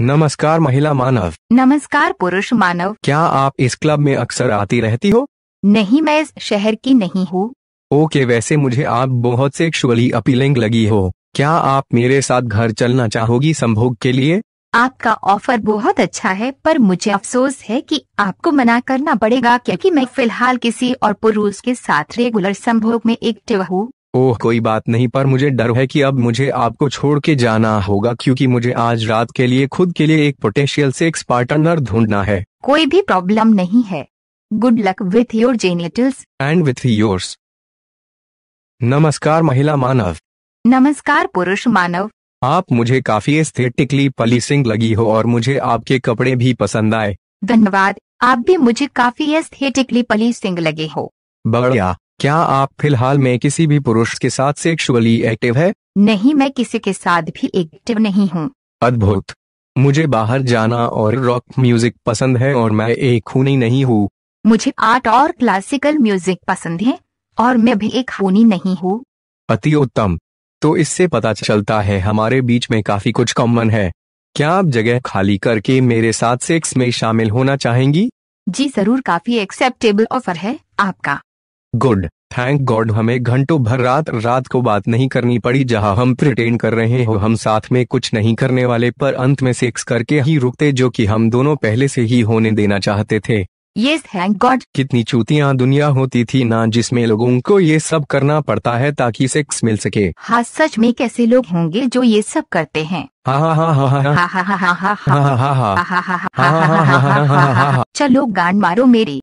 नमस्कार महिला मानव नमस्कार पुरुष मानव क्या आप इस क्लब में अक्सर आती रहती हो नहीं मैं इस शहर की नहीं हूँ ओके वैसे मुझे आप बहुत सेक्सुअली अपीलिंग लगी हो क्या आप मेरे साथ घर चलना चाहोगी संभोग के लिए आपका ऑफर बहुत अच्छा है पर मुझे अफसोस है कि आपको मना करना पड़ेगा क्योंकि मैं फिलहाल किसी और पुरुष के साथ रेगुलर संभोग में एक्टिव हूँ ओह कोई बात नहीं पर मुझे डर है कि अब मुझे आपको छोड़ के जाना होगा क्योंकि मुझे आज रात के लिए खुद के लिए एक पोटेंशियल सेक्स पार्टनर ढूंढना है कोई भी प्रॉब्लम नहीं है good luck with your genitals and with yours नमस्कार महिला मानव नमस्कार पुरुष मानव आप मुझे काफी एस्थेटिकली पलिसिंग लगी हो और मुझे आपके कपड़े भी पसंद आए धन्यवाद आप भी मुझे काफी एस्थेटिकली पलिसिंग लगे हो बढ़िया क्या आप फिलहाल में किसी भी पुरुष के साथ सेक्सुअली एक्टिव है नहीं मैं किसी के साथ भी एक्टिव नहीं हूँ अद्भुत मुझे बाहर जाना और रॉक म्यूजिक पसंद है और मैं एक खूनी नहीं हूँ मुझे आर्ट और क्लासिकल म्यूजिक पसंद है और मैं भी एक खूनी नहीं हूँ अति उत्तम तो इससे पता चलता है हमारे बीच में काफी कुछ कॉमन है क्या आप जगह खाली करके मेरे साथ सेक्स में शामिल होना चाहेंगी जी जरूर काफी एक्सेप्टेबल ऑफर है आपका गुड थैंक गॉड हमें घंटों भर रात रात को बात नहीं करनी पड़ी जहां हम प्रिटेन कर रहे हो हम साथ में कुछ नहीं करने वाले पर अंत में सेक्स करके ही रुकते जो कि हम दोनों पहले से ही होने देना चाहते थे ये थैंक गॉड कितनी चूतियाँ दुनिया होती थी ना जिसमें लोगों को ये सब करना पड़ता है ताकि सेक्स मिल सके हाँ सच में कैसे लोग होंगे जो ये सब करते हैं चलो गांड मारो मेरी